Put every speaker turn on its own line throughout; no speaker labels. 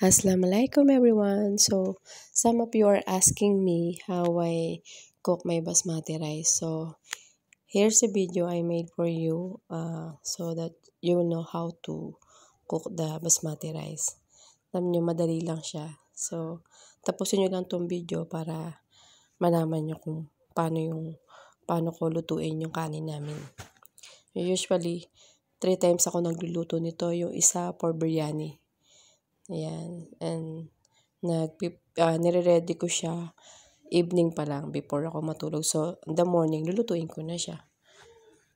Assalamualaikum everyone. So, some of you are asking me how I cook my basmati rice. So, here's a video I made for you uh, so that you will know how to cook the basmati rice. Alam nyo, madali lang siya. So, tapusin nyo lang tong video para malaman nyo kung paano yung paano ko lutuin yung kanin namin. Usually, three times ako nagluluto nito. Yung isa for biryani Ayan. And, nag, uh, nire-ready ko siya evening pa lang before ako matulog. So, in the morning, lulutuin ko na siya.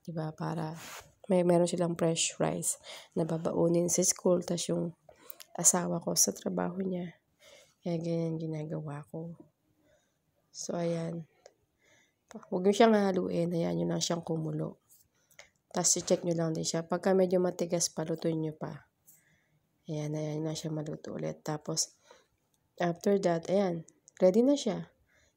Diba? Para may meron silang fresh rice na babaunin sa school. Tapos yung asawa ko sa trabaho niya. Kaya ganyan ginagawa ko. So, ayan. Huwag nyo siyang haluin. Ayan, yun lang siyang kumulo. Tapos, check nyo lang din siya. Pagka medyo matigas, palutuin nyo pa. Ayan, ayan na siya maluto ulit. Tapos, after that, ayan, ready na siya.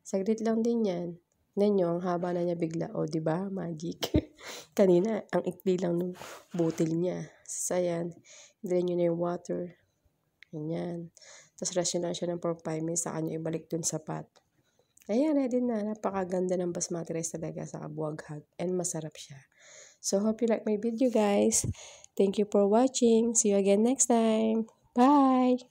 Saglit lang din yan. Tignan ang haba na niya bigla. O, di ba Magic. Kanina, ang ikli lang ng butil niya. So, ayan, drain nyo na yung water. Ganyan. Tapos, rest nyo lang siya ng 4-5 minutes. Saka nyo ibalik dun sa pot. Ayan, ready na. Napakaganda ng basmati rice talaga sa kabuwaghag. And masarap siya. So hope you like my video guys. Thank you for watching. See you again next time. Bye!